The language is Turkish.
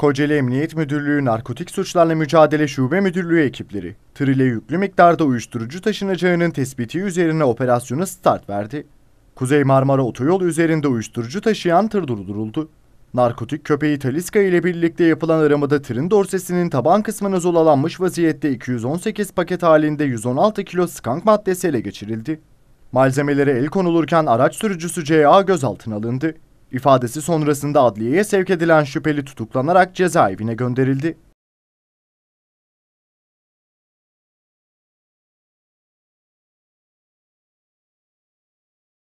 Kocaeli Emniyet Müdürlüğü Narkotik Suçlarla Mücadele Şube Müdürlüğü ekipleri, tır ile yüklü miktarda uyuşturucu taşınacağının tespiti üzerine operasyonu start verdi. Kuzey Marmara Otoyolu üzerinde uyuşturucu taşıyan tır durduruldu. Narkotik köpeği Taliska ile birlikte yapılan aramada tırın dorsesinin taban kısmına zolalanmış vaziyette 218 paket halinde 116 kilo skank maddesi ele geçirildi. Malzemelere el konulurken araç sürücüsü CA gözaltına alındı. İfadesi sonrasında adliyeye sevk edilen şüpheli tutuklanarak cezaevine gönderildi.